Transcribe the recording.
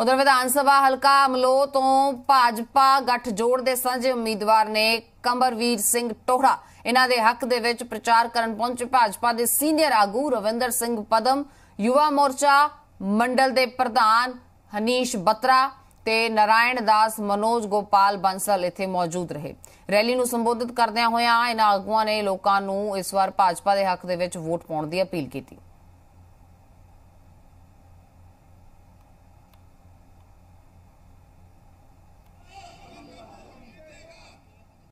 ਉਧਰ ਵਿਧਾਨ ਸਭਾ ਹਲਕਾ ਅਮਲੋ ਤੋਂ ਭਾਜਪਾ ਗੱਠਜੋੜ ਦੇ ਸਾਂਝੇ ਉਮੀਦਵਾਰ ਨੇ ਕੰਬਰਵੀਰ ਸਿੰਘ ਟੋਹੜਾ ਇਹਨਾਂ ਦੇ ਹੱਕ ਦੇ ਵਿੱਚ ਪ੍ਰਚਾਰ ਕਰਨ ਪਹੁੰਚੇ ਭਾਜਪਾ ਦੇ ਸੀਨੀਅਰ ਆਗੂ ਰਵਿੰਦਰ ਸਿੰਘ ਪਦਮ ਯੁਵਾ ਮੋਰਚਾ ਮੰਡਲ ਦੇ ਪ੍ਰਧਾਨ ਹਨੀਸ਼ ਬਤਰਾ ਤੇ ਨਰਾਇਣ ਦਾਸ ਮਨੋਜ ਗੋਪਾਲ ਬੰਸਲ ਇੱਥੇ ਮੌਜੂਦ ਰਹੇ ਰੈਲੀ ਨੂੰ ਸੰਬੋਧਿਤ ਕਰਦਿਆਂ ਹੋਇਆਂ ਇਹਨਾਂ ਆਗੂਆਂ ਨੇ ਲੋਕਾਂ ਨੂੰ ਇਸ ਵਾਰ ਭਾਜਪਾ ਦੇ ਹੱਕ ਦੇ ਵਿੱਚ ਵੋਟ ਪਾਉਣ ਦੀ ਅਪੀਲ ਕੀਤੀ